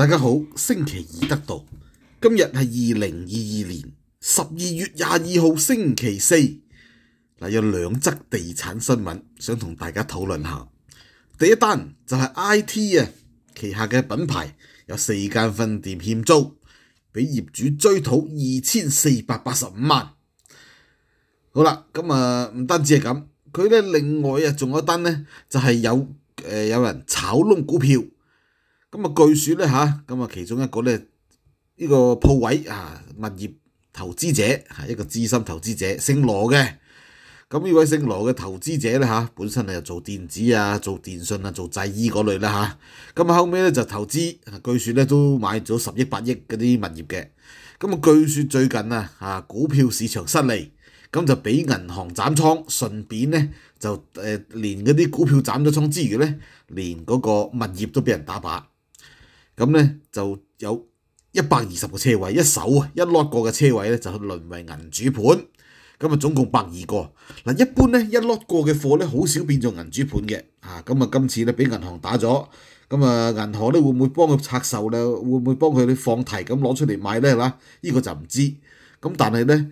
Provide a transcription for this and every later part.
大家好，星期二得到今日系二零二二年十二月廿二号星期四。嗱，有两则地产新闻想同大家讨论下。第一单就系 I T 啊旗下嘅品牌有四间分店欠租，俾业主追讨二千四百八十五万。好啦，咁啊唔单止系咁，佢咧另外啊仲有一单咧就系有诶有人炒窿股票。咁啊，據說咧嚇，咁啊，其中一個咧呢個鋪位啊，物業投資者係一個資深投資者，姓羅嘅。咁呢位姓羅嘅投資者咧嚇，本身係又做電子啊、做電信啊、做製衣嗰類啦嚇。咁啊後屘咧就投資，據說咧都買咗十億八億嗰啲物業嘅。咁啊，據說最近啊啊股票市場失利，咁就俾銀行斬倉，順便咧就誒連嗰啲股票斬咗倉之餘咧，連嗰個物業都俾人打靶。咁咧就有一百二十個車位，一手啊，一攞過嘅車位咧就淪為銀主盤，咁啊總共百二個。嗱，一般咧一攞過嘅貨咧好少變做銀主盤嘅，嚇。咁啊今次咧俾銀行打咗，咁啊銀行咧會唔會幫佢拆售咧？會唔會幫佢放題咁攞出嚟買咧？嗱，呢個就唔知。咁但係咧。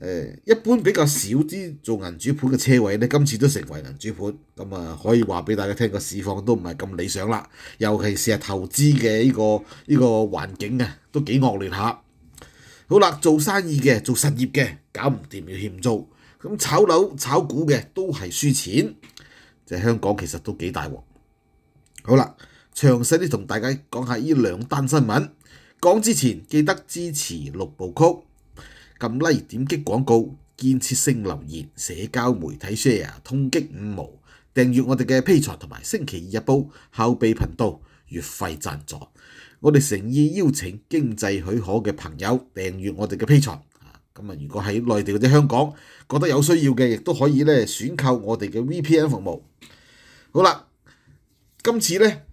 誒一般比較少啲做銀主盤嘅車位咧，今次都成為銀主盤，咁啊可以話俾大家聽個市況都唔係咁理想啦。尤其係投資嘅呢個呢個環境啊，都幾惡劣下。好啦，做生意嘅做實業嘅搞唔掂要欠租，咁炒樓炒股嘅都係輸錢。即香港其實都幾大鑊。好啦，詳細啲同大家講下呢兩單新聞。講之前記得支持六部曲。撳 Like、點擊廣告、建設性留言、社交媒體 share、通擊五毛、訂閱我哋嘅 P 財同埋星期二日報後備頻道月費贊助。我哋誠意邀請經濟許可嘅朋友訂閱我哋嘅 P 財。咁啊，如果喺內地或者香港覺得有需要嘅，亦都可以咧選購我哋嘅 VPN 服務。好啦，今次咧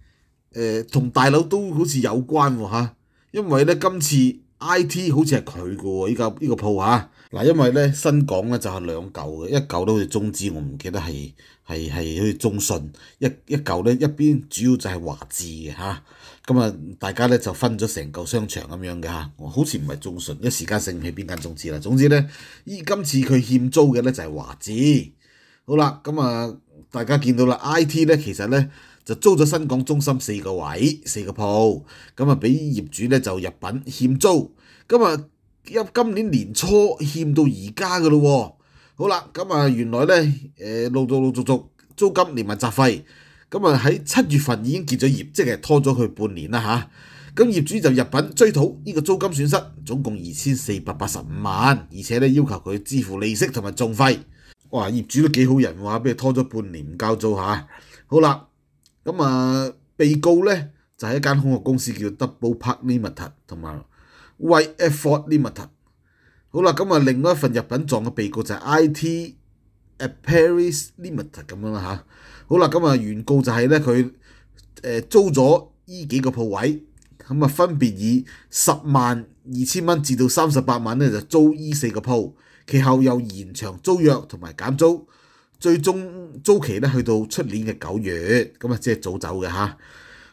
誒同大佬都好似有關喎嚇，因為咧今次。I.T. 好似係佢個喎，依個依個鋪嚇。嗱，因為咧新港咧就係兩嚿嘅，一嚿都好似中資，我唔記得係係係似中信。一一舊咧一邊主要就係華智嘅嚇。咁啊，大家咧就分咗成嚿商場咁樣嘅嚇。我好似唔係中信，一時間醒唔起邊間中資啦。總之咧，依今次佢欠租嘅咧就係華智。好啦，咁啊，大家見到啦，I.T. 咧其實咧。就租咗新港中心四個位、四個鋪，咁啊俾業主咧就入品欠租，咁啊入今年年初欠到而家噶咯喎。好啦，咁啊原來咧誒陸陸陸續續租金連埋雜費，咁啊喺七月份已經結咗業績係拖咗佢半年啦嚇。咁業主就入品追討呢個租金損失，總共二千四百八十五萬，而且咧要求佢支付利息同埋仲費。哇！業主都幾好人喎，俾佢拖咗半年唔交租嚇。好啦。咁啊，被告咧就係一間空殼公司叫 Double p a r k Limited 同埋 White Effort Limited。好啦，咁啊，另外一份入品狀嘅被告就係 IT Apparis Limited 咁樣啦嚇。好啦，咁啊，原告就係咧佢誒租咗依幾個鋪位，咁啊分別以十萬二千蚊至到三十八萬咧就租依四個鋪，其後又延長租約同埋減租。最終租期咧去到出年嘅九月，咁啊即係早走嘅嚇。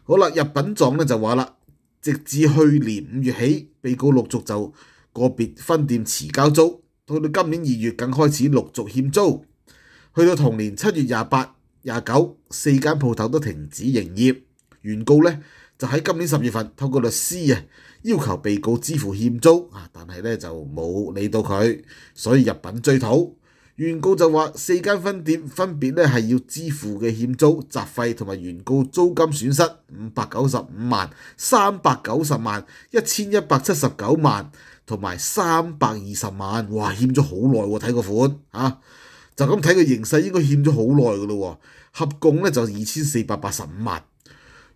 好啦，入品狀咧就話啦，直至去年五月起，被告陸續就個別分店遲交租，到到今年二月更開始陸續欠租，去到同年七月廿八、廿九，四間鋪頭都停止營業。原告咧就喺今年十月份透過律師啊要求被告支付欠租啊，但係咧就冇理到佢，所以入品追討。原告就話：四間分店分別咧係要支付嘅欠租、雜費同埋原告租金損失五百九十五萬、三百九十萬、一千一百七十九萬同埋三百二十萬。哇！欠咗好耐喎，睇個款啊，就咁睇個形勢，應該欠咗好耐噶咯。合共咧就二千四百八十五萬。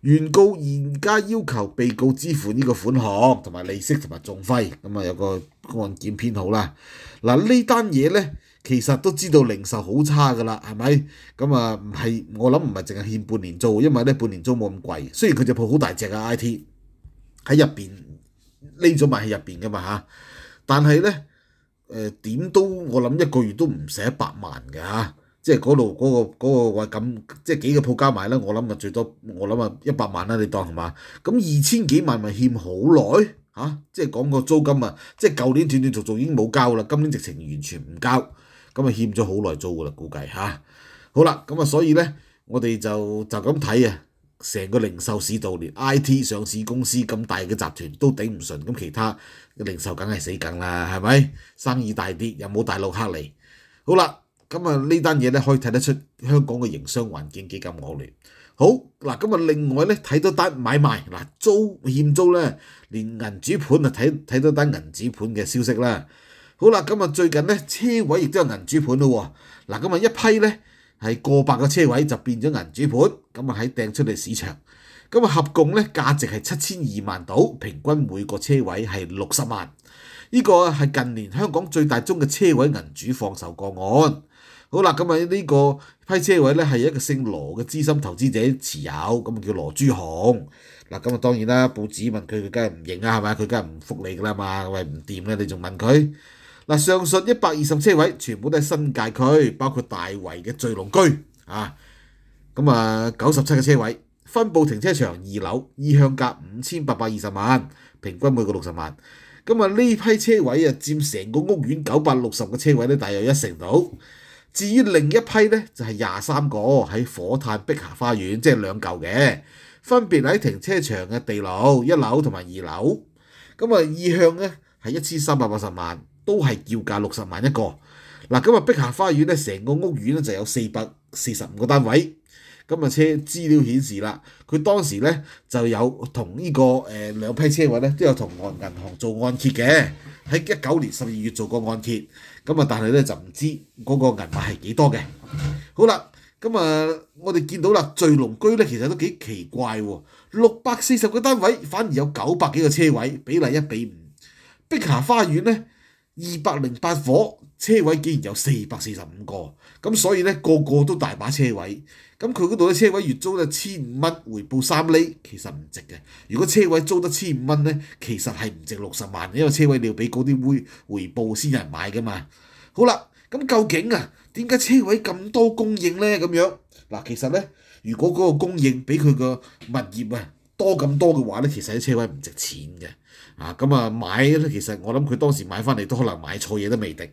原告而家要求被告支付呢個款項同埋利息同埋仲費。咁啊，有個案件編號啦。嗱，呢單嘢咧。其實都知道零售好差噶啦，係咪？咁啊，唔係我諗唔係淨係欠半年租，因為咧半年租冇咁貴。雖然佢只鋪好大隻嘅 i t 喺入邊匿咗埋喺入邊噶嘛嚇，但係咧誒點都我諗一個月都唔使一百萬嘅嚇，即係嗰度嗰個嗰個話咁，即係幾個鋪加埋咧，我諗啊最多我諗啊一百萬啦，你當係嘛？咁二千幾萬咪欠好耐嚇，即係講個租金啊，即係舊年斷斷續續已經冇交啦，今年直情完全唔交。咁啊欠咗好耐租噶啦，估計嚇。好啦，咁啊所以咧，我哋就就咁睇啊，成個零售市道，連 I.T. 上市公司咁大嘅集團都頂唔順，咁其他零售梗係死梗啦，係咪？生意大啲，又冇大陸客嚟。好啦，咁啊呢單嘢咧可以睇得出香港嘅營商環境幾咁惡劣。好嗱，咁啊另外咧睇到單買賣嗱租欠租咧，連銀紙盤啊睇睇到單銀紙盤嘅消息啦。好啦，咁啊最近咧車位亦都有銀主盤咯喎，嗱咁啊一批咧係過百個車位就變咗銀主盤，咁啊喺掟出嚟市場，咁啊合共咧價值係七千二萬度，平均每個車位係六十萬，呢個係近年香港最大宗嘅車位銀主放售個案。好啦，咁啊呢個批車位咧係一個姓羅嘅資深投資者持有，咁啊叫羅朱雄。嗱咁啊當然啦，報紙問佢，佢梗係唔認啊，係咪？佢梗係唔復你㗎啦嘛，喂唔掂咧，你仲問佢？嗱，上述一百二十車位全部都係新界區，包括大圍嘅聚龍居啊。咁啊，九十七個車位分佈停車場二樓意向價五千八百二十萬，平均每個六十萬。咁啊，呢批車位啊，佔成個屋苑九百六十個車位咧，大約一成到。至於另一批咧，就係廿三個喺火炭碧霞花園，即係兩舊嘅，分別喺停車場嘅地牢一樓同埋二樓。咁啊，意向咧係一千三百八十萬。都系叫价六十万一个嗱，今日碧霞花园咧，成个屋苑咧就有四百四十五个单位。今日车资料显示啦，佢当时咧就有同呢个诶两批车位咧都有同按银行做按揭嘅，喺一九年十二月做过按揭，咁啊，但系咧就唔知嗰个银码系几多嘅。好啦，咁啊，我哋见到啦，聚龙居咧其实都几奇怪，六百四十个单位反而有九百几个车位，比例一比五。碧霞花园咧。二百零八伙車位竟然有四百四十五個，咁所以咧個個都大把車位，咁佢嗰度咧車位月租咧千五蚊，回報三厘，其實唔值嘅。如果車位租得千五蚊咧，其實係唔值六十萬，因為車位你要俾嗰啲會回報先有人買噶嘛。好啦，咁究竟啊點解車位咁多供應咧？咁樣嗱，其實咧，如果嗰個供應俾佢個物業啊。多咁多嘅話咧，其實啲車位唔值錢嘅啊，咁啊買咧，其實我諗佢當時買翻嚟都可能買錯嘢都未定。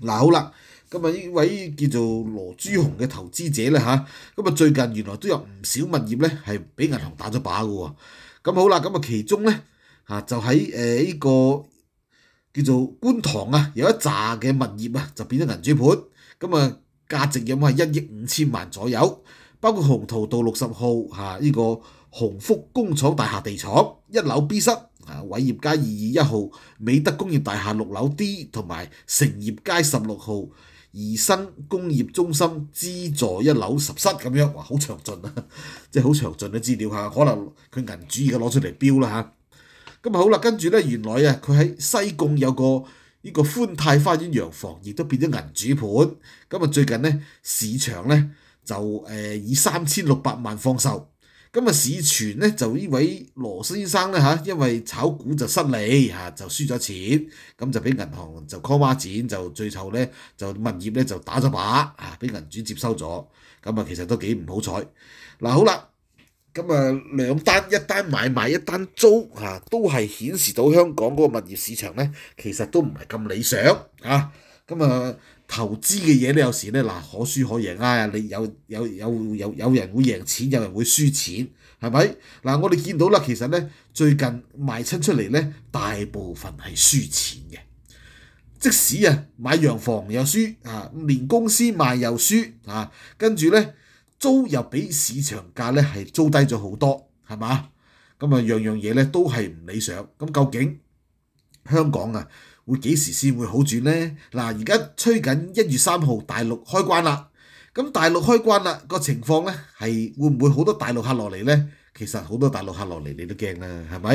嗱好啦，咁啊呢位叫做羅朱紅嘅投資者咧嚇，咁啊最近原來都有唔少物業咧係俾銀行打咗靶嘅喎。咁好啦，咁啊其中咧嚇就喺誒呢個叫做觀塘啊有一扎嘅物業啊就變咗銀珠盤，咁啊價值有冇係一億五千萬左右？包括紅桃道六十號嚇呢個。鸿福工廠大廈地廠一樓 B 室，啊偉業街二二一號美德工業大廈六樓 D 同埋成業街十六號怡新工業中心资助一樓十室咁樣，哇！好詳盡啊，即係好詳盡嘅資料吓，可能佢銀主而家攞出嚟標啦吓。咁啊好啦，跟住咧原來啊佢喺西貢有個呢個歡泰花園洋房，亦都變咗銀主盤。咁啊最近咧市場咧就以三千六百萬放售。咁啊，市傳咧就呢位羅先生咧嚇，因為炒股就失利嚇，就輸咗錢，咁就俾銀行就 call 孖錢，就最後咧就物業咧就打咗靶嚇，俾銀主接收咗，咁啊其實都幾唔好彩。嗱好啦，咁啊兩單一單買賣一單租嚇，都係顯示到香港嗰個物業市場咧，其實都唔係咁理想嚇，咁啊。投資嘅嘢咧，有時咧嗱，可輸可贏啊！你有有有有有人會贏錢，有人會輸錢，係咪？嗱，我哋見到啦，其實咧最近賣親出嚟咧，大部分係輸錢嘅。即使啊買洋房又輸啊，連公司賣又輸啊，跟住咧租又比市場價咧係租低咗好多，係嘛？咁啊樣樣嘢咧都係唔理想。咁究竟香港啊？會幾時先會好轉呢？嗱，而家吹緊一月三號大陸開關啦。咁大陸開關啦，個情況呢，係會唔會好多大陸客落嚟呢？其實好多大陸客落嚟你都驚啦，係咪？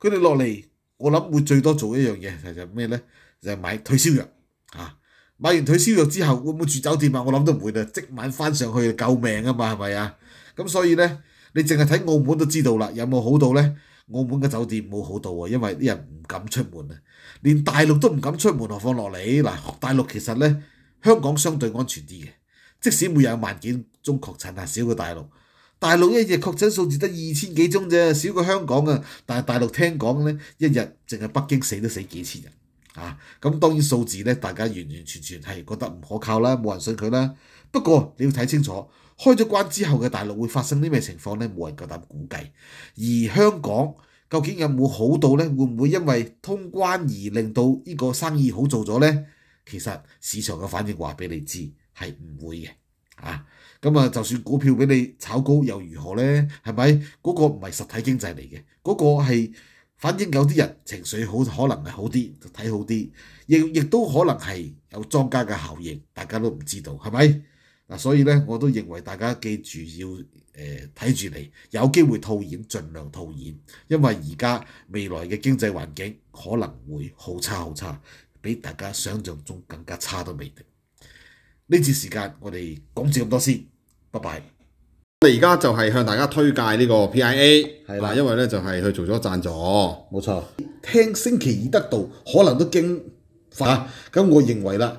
佢哋落嚟，我諗會最多做一樣嘢，就係咩呢？就係買退燒藥。嚇！買完退燒藥之後，會唔會住酒店啊？我諗都唔會啊！即晚翻上去救命啊嘛，係咪啊？咁所以呢，你淨係睇澳門都知道啦，有冇好到呢？澳门嘅酒店冇好到喎，因為啲人唔敢出門啊，連大陸都唔敢出門，何況落嚟嗱？大陸其實咧，香港相對安全啲嘅，即使每日萬件中確診啊，少過大陸。大陸一日確診數字得二千幾宗啫，少過香港啊。但係大陸聽講咧，一日淨係北京死都死幾千人啊。咁當然數字咧，大家完完全全係覺得唔可靠啦，冇人信佢啦。不過你要睇清楚。开咗关之後嘅大陸會發生啲咩情況咧？冇人夠膽估計。而香港究竟有冇好到咧？會唔會因為通關而令到呢個生意好做咗咧？其實市場嘅反應話俾你知係唔會嘅。啊，咁啊，就算股票俾你炒高又如何咧？係咪？嗰個唔係實體經濟嚟嘅，嗰個係反映有啲人情緒好，可能係好啲，睇好啲，亦亦都可能係有莊家嘅效應，大家都唔知道係咪？嗱，所以咧，我都認為大家記住要誒睇住嚟，有機會套現，盡量套現，因為而家未來嘅經濟環境可能會好差好差，比大家想象中更加差都未定。呢次時間我哋講住咁多先，拜拜。我哋而家就係向大家推介呢個 P I A，啦，因為咧就係佢做咗贊助，冇錯。聽星期二得到可能都驚嚇，咁我認為啦。